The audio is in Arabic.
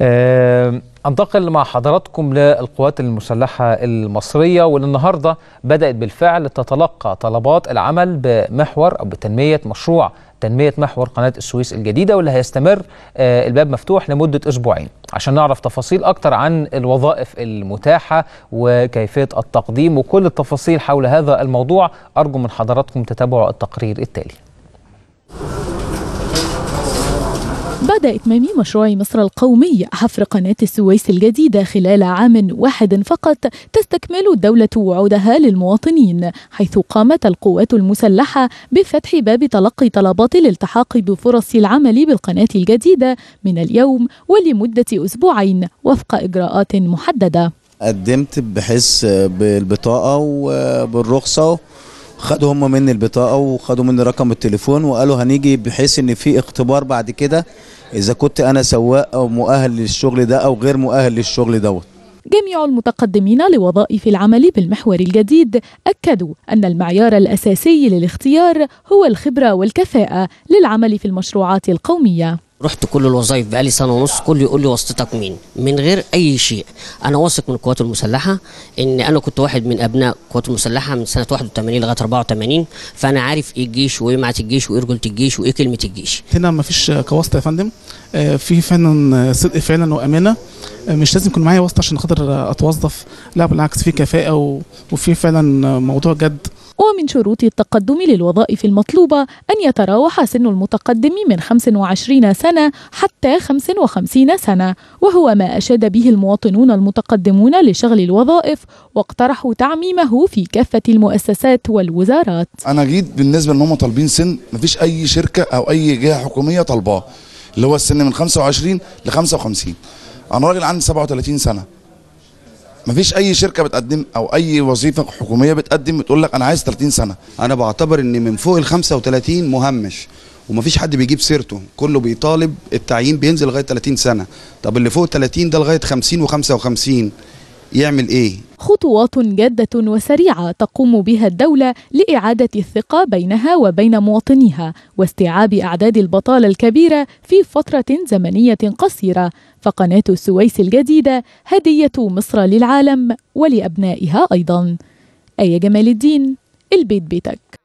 آه، انتقل مع حضراتكم للقوات المسلحه المصريه والنهارده بدات بالفعل تتلقى طلبات العمل بمحور او بتنميه مشروع تنميه محور قناه السويس الجديده واللي هيستمر آه، الباب مفتوح لمده اسبوعين عشان نعرف تفاصيل اكتر عن الوظائف المتاحه وكيفيه التقديم وكل التفاصيل حول هذا الموضوع ارجو من حضراتكم تتابعوا التقرير التالي بعد إتمام مشروع مصر القومي حفر قناة السويس الجديدة خلال عام واحد فقط تستكمل الدولة وعودها للمواطنين حيث قامت القوات المسلحة بفتح باب تلقي طلبات الالتحاق بفرص العمل بالقناة الجديدة من اليوم ولمدة أسبوعين وفق إجراءات محددة قدمت بحس بالبطاقة وبالرخصة خدوا هم مني البطاقه وخدوا مني رقم التليفون وقالوا هنيجي بحيث ان في اختبار بعد كده اذا كنت انا سواق او مؤهل للشغل ده او غير مؤهل للشغل دوت جميع المتقدمين لوظائف العمل بالمحور الجديد اكدوا ان المعيار الاساسي للاختيار هو الخبره والكفاءه للعمل في المشروعات القوميه رحت كل الوظائف بقالي سنه ونص كله يقول لي واسطتك مين من غير اي شيء انا واثق من القوات المسلحه ان انا كنت واحد من ابناء القوات المسلحه من سنه 81 لغايه 84 فانا عارف ايه الجيش وايه معت الجيش وايه رجوله الجيش وايه كلمه الجيش هنا ما فيش كواسطه يا فندم آه، في فعلا صدق فعلا وامانه آه، مش لازم يكون معايا واسطه عشان خاطر اتوظف لا بالعكس في كفاءه وفي فعلا موضوع جد ومن شروط التقدم للوظائف المطلوبة أن يتراوح سن المتقدم من 25 سنة حتى 55 سنة وهو ما أشاد به المواطنون المتقدمون لشغل الوظائف واقترحوا تعميمه في كافة المؤسسات والوزارات أنا جيت بالنسبة لهم هم طالبين سن مفيش أي شركة أو أي جهة حكومية طالباه اللي هو السن من 25 ل 55 أنا راجل عندي 37 سنة مفيش اي شركه بتقدم او اي وظيفه حكوميه بتقدم بتقول لك انا عايز 30 سنه انا بعتبر ان من فوق ال 35 مهمش ومفيش حد بيجيب سيرته كله بيطالب التعيين بينزل لغايه 30 سنه طب اللي فوق 30 ده لغايه 50 و55 يعمل ايه خطوات جادة وسريعة تقوم بها الدولة لإعادة الثقة بينها وبين مواطنيها واستيعاب أعداد البطالة الكبيرة في فترة زمنية قصيرة فقناة السويس الجديدة هدية مصر للعالم ولأبنائها أيضا أي جمال الدين البيت بيتك